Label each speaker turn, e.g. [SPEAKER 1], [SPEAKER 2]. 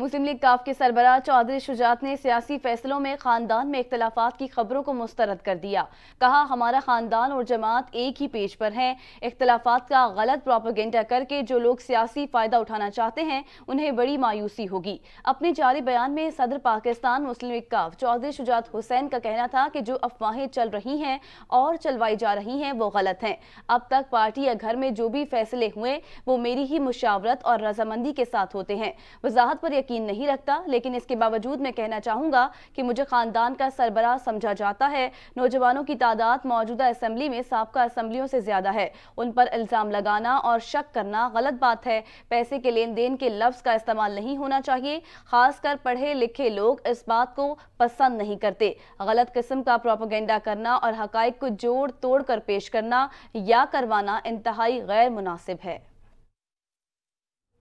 [SPEAKER 1] मुस्लिम लीग काफ के सरबराह चौधरी शुजात ने सियासी फैसलों में खानदान में इख्तलाफात की खबरों को मुस्तरद कर दिया कहा हमारा खानदान और जमात एक ही पेज पर है इख्तलाफात का गलत प्रोपोगेंडा करके जो लोग सियासी फ़ायदा उठाना चाहते हैं उन्हें बड़ी मायूसी होगी अपने जारी बयान में सदर पाकिस्तान मुस्लिम लीग काफ चौधरी शुजात हुसैन का कहना था कि जो अफवाहें चल रही हैं और चलवाई जा रही हैं वो गलत हैं अब तक पार्टी या घर में जो भी फैसले हुए वो मेरी ही मुशावरत और रजामंदी के साथ होते हैं वजाहत पर यकीन नहीं रखता लेकिन इसके बावजूद मैं कहना चाहूँगा कि मुझे ख़ानदान का सरबरा समझा जाता है नौजवानों की तादाद मौजूदा असम्बली में सबका असम्बलियों से ज़्यादा है उन पर इल्ज़ाम लगाना और शक करना गलत बात है पैसे के लेन देन के लफ्ज़ का इस्तेमाल नहीं होना चाहिए खासकर पढ़े लिखे लोग इस बात को पसंद नहीं करते गलत किस्म का प्रोपोगेंडा करना और हकाइक को जोड़ तोड़ कर पेश करना या करवाना इंतहाई गैर मुनासिब है